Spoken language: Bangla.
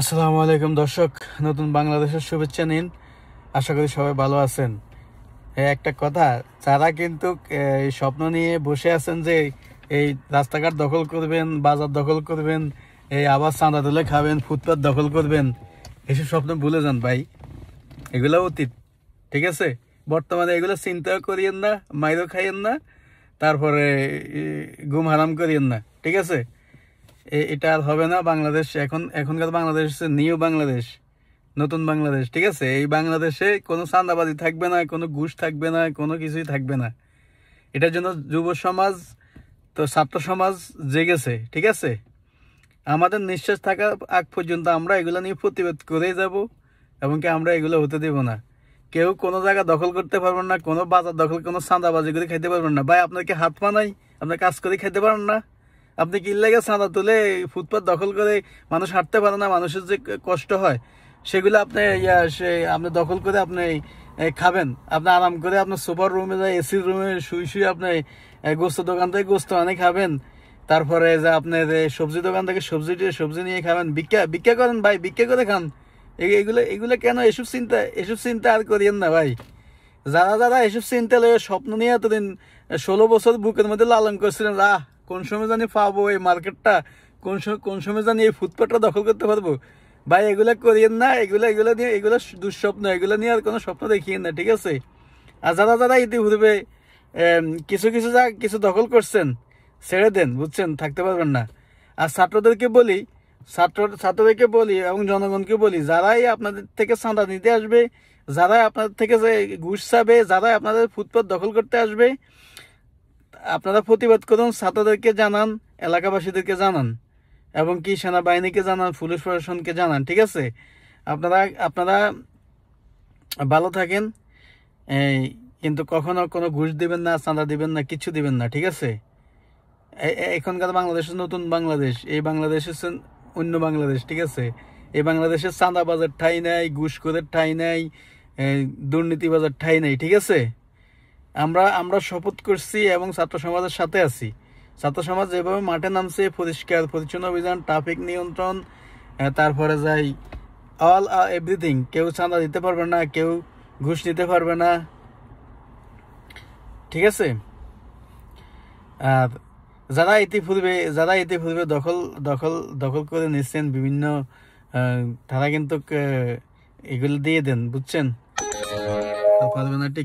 আসসালামু আলাইকুম দর্শক নতুন বাংলাদেশের শুভেচ্ছা নিন আশা করি সবাই ভালো আছেন একটা কথা যারা কিন্তু স্বপ্ন নিয়ে বসে আছেন যে এই রাস্তাঘাট দখল করবেন বাজার দখল করবেন এই আবার চাঁদা তুলে খাবেন ফুটপাত দখল করবেন এসব স্বপ্ন ভুলে যান ভাই এগুলো অতীত ঠিক আছে বর্তমানে এগুলো চিন্তাও করিয়েন না মাইরও খাইয়েন না তারপরে ঘুম হারাম করিয়েন না ঠিক আছে এটা আর হবে না বাংলাদেশ এখন এখনকার বাংলাদেশ হচ্ছে নিউ বাংলাদেশ নতুন বাংলাদেশ ঠিক আছে এই বাংলাদেশে কোনো চান্দাবাদি থাকবে না কোনো ঘুষ থাকবে না কোনো কিছুই থাকবে না এটার জন্য যুব সমাজ তো ছাত্র সমাজ জেগেছে ঠিক আছে আমাদের নিঃশ্বাস থাকা আগ পর্যন্ত আমরা এগুলো নিয়ে প্রতিবাদ করেই যাব এবং কি আমরা এগুলো হতে দেব না কেউ কোনো জায়গা দখল করতে পারবেন না কোনো বাজার দখল কোনো চাঁদাবাজি করে খেতে পারবেন না ভাই আপনাকে হাত পা নাই আপনার কাজ করে খেতে পারেন না আপনি কি লাগে ছাদা তুলে ফুটপাথ দখল করে মানুষ হাঁটতে পারে না মানুষের যে কষ্ট হয় সেগুলো আপনি ইয়া সে আপনি দখল করে আপনি খাবেন আপনি আরাম করে আপনার সুপার রুমে যায় এসির রুমে শুই শুয়ে আপনি গোস্ত দোকান থেকে গোস্ত অনেক খাবেন তারপরে যে আপনি সবজি দোকান থেকে সবজি সবজি নিয়ে খাবেন ভিক্ষা বিক্ষা করেন ভাই বিক্ষা করে খান এগুলো এগুলো কেন এসব চিন্তা এসব চিন্তা আর করিয়েন না ভাই যারা যারা এসব চিন্তা লয়ে স্বপ্ন নিয়ে এতদিন ষোলো বছর বুকের মধ্যে লালন করছিলেন রাহ কোন সময় জানি পাবো এই মার্কেটটা কোন কোন সময় জানি এই ফুটপাথটা দখল করতে পারবো ভাই এগুলো করিয়েন না এগুলো এগুলো নিয়ে এগুলো দুঃস্বপ্ন এগুলো নিয়ে আর কোনো স্বপ্ন দেখিয়েন না ঠিক আছে আর যারা যারা ইতিপূর্বে কিছু কিছু যা কিছু দখল করছেন ছেড়ে দেন বুঝছেন থাকতে পারবেন না আর ছাত্রদেরকে বলি ছাত্র ছাত্রদেরকে বলি এবং জনগণকে বলি যারাই আপনাদের থেকে চাঁদা নিতে আসবে যারাই আপনাদের থেকে যে ঘুষ চাবে যারাই আপনাদের ফুটপাথ দখল করতে আসবে আপনারা প্রতিবাদ করুন ছাত্রদেরকে জানান এলাকাবাসীদেরকে জানান এবং কি সেনাবাহিনীকে জানান পুলিশ প্রশাসনকে জানান ঠিক আছে আপনারা আপনারা ভালো থাকেন এই কিন্তু কখনো কোনো ঘুষ দিবেন না চাঁদা দিবেন না কিছু দিবেন না ঠিক আছে এখনকার বাংলাদেশ নতুন বাংলাদেশ এই বাংলাদেশ হচ্ছে অন্য বাংলাদেশ ঠিক আছে এই বাংলাদেশে চাঁদা বাজার ঠাই নাই ঘুষ করে ঠাই নাই দুর্নীতি বাজার ঠাই নাই ঠিক আছে আমরা আমরা শপথ করছি এবং ছাত্র সমাজের সাথে আছি ছাত্র সমাজ যেভাবে মাঠে নামছে পরিষ্কার পরিচ্ছন্ন অভিযান ট্রাফিক নিয়ন্ত্রণ তারপরে যাই অল এভরিথিং uh, কেউ চাঁদা দিতে পারবে না কেউ ঘুষ নিতে পারবে না ঠিক আছে আর যারা ইতিপূর্বে যারা ইতিপূর্বে দখল দখল দখল করে নিচ্ছেন বিভিন্ন তারা কিন্তু এগুলো দিয়ে দেন বুঝছেন পারবে না ঠিক